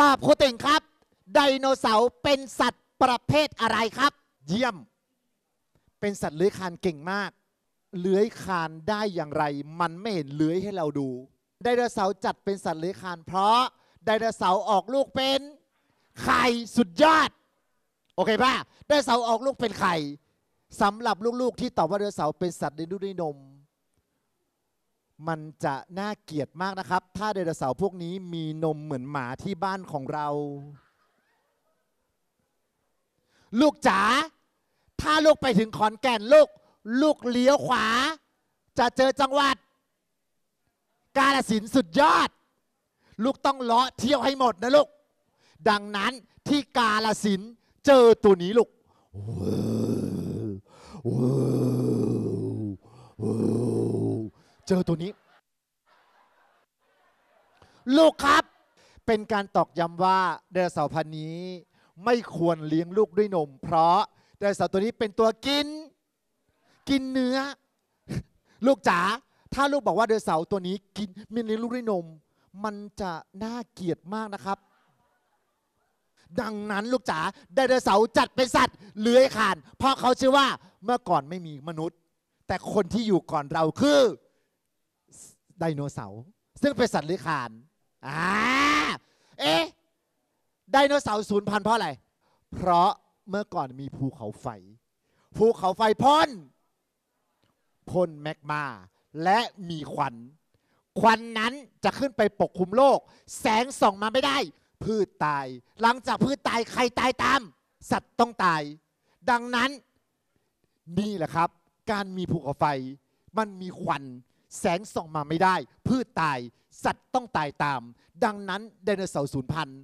ตอบครูติ่งครับ ไดโนเสาร์เป็นสัตว์ประเภทอะไรครับ เยี่ยม เป็นสัตว์เลื้อยคลานเก่งมากเลื้อยคลานได้อย่างไร มันไม่เห็นเลื้อยให้เราดู ไดโนเสาร์จัดเป็นสัตว์เลื้อยคลาน เพราะไดโนเสาร์ออกลูกเป็นไข่สุดยอดโอเคป่ะไดโนเสาร์ออกลูกเป็นไข่สำหรับลูกๆที่ตอบว่าไดโนเสาร์เป็นสัตว์เลี้ยงด้วยนมมันจะน่าเกลียดมากนะครับ ถ้าไดโนเสาร์พวกนี้มีนมเหมือนหมาที่บ้านของเรา ลูกจ๋าถ้าลูกไปถึงขอนแก่นลูก ลูกเลี้ยวขวา จะเจอจังหวัด กาลสินสุดยอด ลูกต้องเลาะเที่ยวให้หมดนะลูก ดังนั้นที่กาลสินเจอตัวนี้ลูกว้าวจอตัวนี้ ลูกครับ เป็นการตอกย้ำว่าเดรัสารพัน์นี้ไม่ควรเลี้ยงลูกด้วยนม เพราะเดรัสาร์ตัวนี้เป็นตัวกิน กินเนื้อ ลูกจ๋าถ้าลูกบอกว่าเดรัสาร์ตัวนี้ กิน มีเลี้ยงลูกด้วยนม มันจะน่าเกลียดมากนะครับ ดังนั้นลูกจ๋าไดโนเสาร์จัดเป็นสัตว์เลื้อยคลาน เพราะเขาชื่อว่าเมื่อก่อนไม่มีมนุษย์ แต่คนที่อยู่ก่อนเราคือไดโนเสาร์ซึ่งเป็นสัตว์เลื้อยคลาน อ่า เอ๊ไดโนเสาร์สูญพันธุ์เพราะอะไร เพราะเมื่อก่อนมีภูเขาไฟ ภูเขาไฟพ่น พ่นแมกมา และมีควัน ควันนั้นจะขึ้นไปปกคลุมโลก แสงส่องมาไม่ได้ พืชตาย หลังจากพืชตายใครตายตาม สัตว์ต้องตาย ดังนั้นนี่แหละครับ การมีภูเขาไฟ มันมีควันแสงส่องมาไม่ได้ พืชตาย สัตว์ต้องตายตาม ดังนั้นไดโนเสาร์สูญพันธุ์